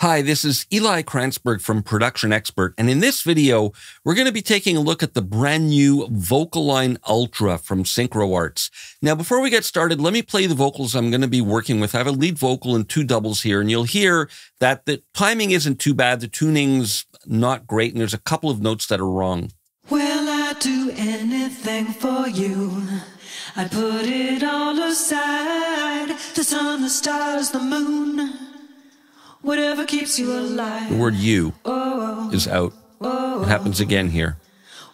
Hi, this is Eli Kranzberg from Production Expert, and in this video, we're going to be taking a look at the brand new Vocaline Ultra from Synchro Arts. Now, before we get started, let me play the vocals I'm going to be working with. I have a lead vocal and two doubles here, and you'll hear that the timing isn't too bad, the tuning's not great, and there's a couple of notes that are wrong. Will I do anything for you? I put it all aside, the sun, the stars, the moon. Whatever keeps you alive. The word you oh, oh. is out. Oh, oh, it happens again here.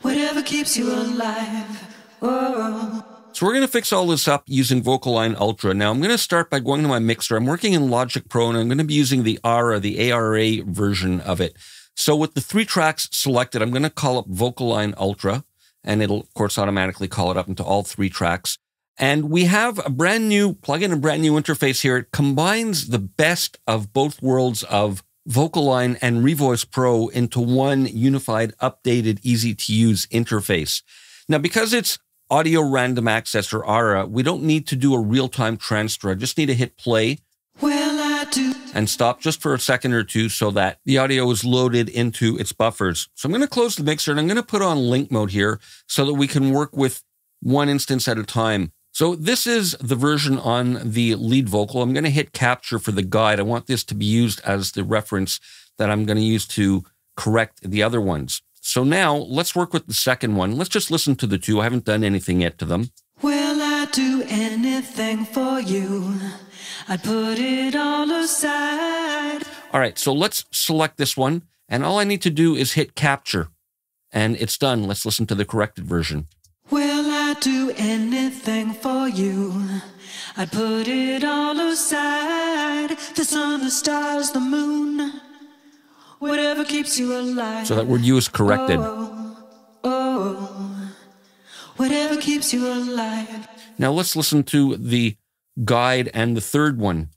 Whatever keeps you alive. Oh. oh. So we're going to fix all this up using Vocaline Ultra. Now I'm going to start by going to my mixer. I'm working in Logic Pro and I'm going to be using the ARA, the ARA version of it. So with the three tracks selected, I'm going to call up Vocaline Ultra and it'll of course automatically call it up into all three tracks. And we have a brand new plugin, a brand new interface here. It combines the best of both worlds of Vocaline and Revoice Pro into one unified, updated, easy to use interface. Now, because it's audio random access or ARA, we don't need to do a real time transfer. I just need to hit play. Well, I do. And stop just for a second or two so that the audio is loaded into its buffers. So I'm going to close the mixer and I'm going to put on link mode here so that we can work with one instance at a time. So this is the version on the lead vocal. I'm going to hit capture for the guide. I want this to be used as the reference that I'm going to use to correct the other ones. So now let's work with the second one. Let's just listen to the two. I haven't done anything yet to them. Will I do anything for you? I put it all aside. All right, so let's select this one. And all I need to do is hit capture. And it's done. Let's listen to the corrected version. I'd do anything for you. I'd put it all aside the sun, the stars, the moon, whatever keeps you alive. So that word you is corrected. Oh, oh, oh, whatever keeps you alive. Now let's listen to the guide and the third one.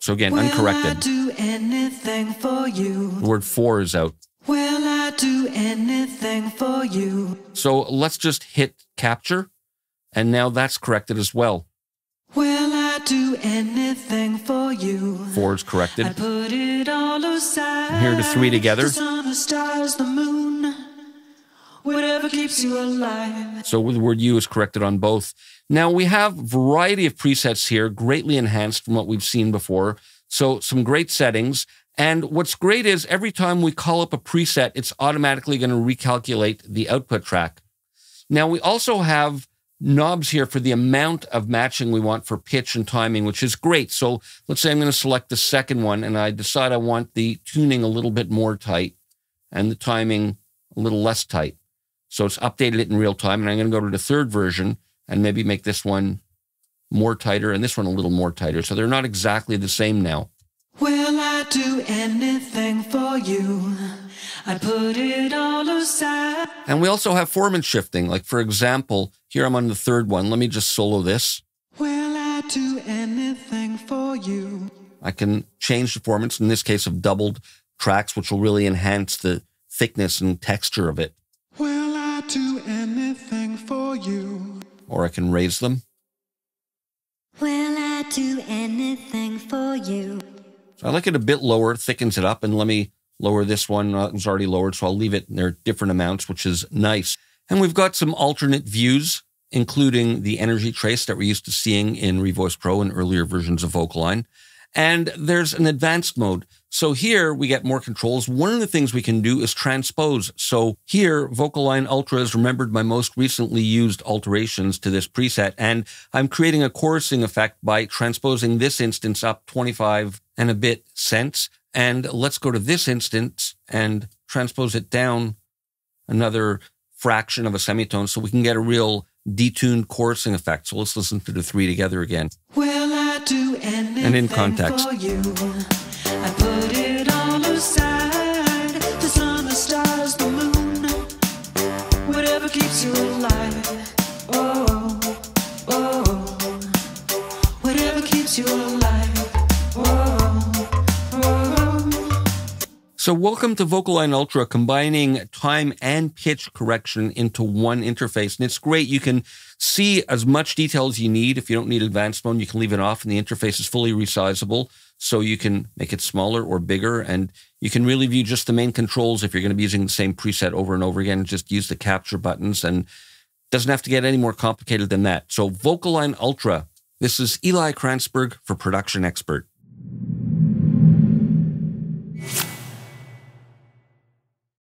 So again, Will uncorrected. The word for is out. Will do anything for you. So let's just hit capture. And now that's corrected as well. Will I do anything for you? Four is corrected. I put it all aside. here the three together. The sun, the stars, the moon. Whatever keeps you alive. So the word you is corrected on both. Now we have variety of presets here, greatly enhanced from what we've seen before. So some great settings. And what's great is every time we call up a preset, it's automatically going to recalculate the output track. Now we also have knobs here for the amount of matching we want for pitch and timing, which is great. So let's say I'm going to select the second one and I decide I want the tuning a little bit more tight and the timing a little less tight. So it's updated it in real time. And I'm going to go to the third version and maybe make this one more tighter and this one a little more tighter. So they're not exactly the same now do anything for you. I put it all aside. And we also have form and shifting. Like, for example, here I'm on the third one. Let me just solo this. Will I do anything for you? I can change the form. in this case of doubled tracks, which will really enhance the thickness and texture of it. Will I do anything for you? Or I can raise them. Will I do anything for you? I like it a bit lower, thickens it up, and let me lower this one. That uh, was already lowered, so I'll leave it in there different amounts, which is nice. And we've got some alternate views, including the energy trace that we're used to seeing in Revoice Pro and earlier versions of Vocaline. And there's an advanced mode. So here we get more controls. One of the things we can do is transpose. So here, Vocaline Ultra has remembered my most recently used alterations to this preset, and I'm creating a chorusing effect by transposing this instance up 25 and a bit cents. And let's go to this instance and transpose it down another fraction of a semitone so we can get a real detuned chorusing effect. So let's listen to the three together again. I do and in context. keeps you alive. So welcome to Vocaline Ultra, combining time and pitch correction into one interface. And it's great. You can see as much detail as you need. If you don't need advanced mode, you can leave it off and the interface is fully resizable. So you can make it smaller or bigger and you can really view just the main controls if you're going to be using the same preset over and over again. Just use the capture buttons and doesn't have to get any more complicated than that. So Vocaline Ultra. This is Eli Kranzberg for Production Expert.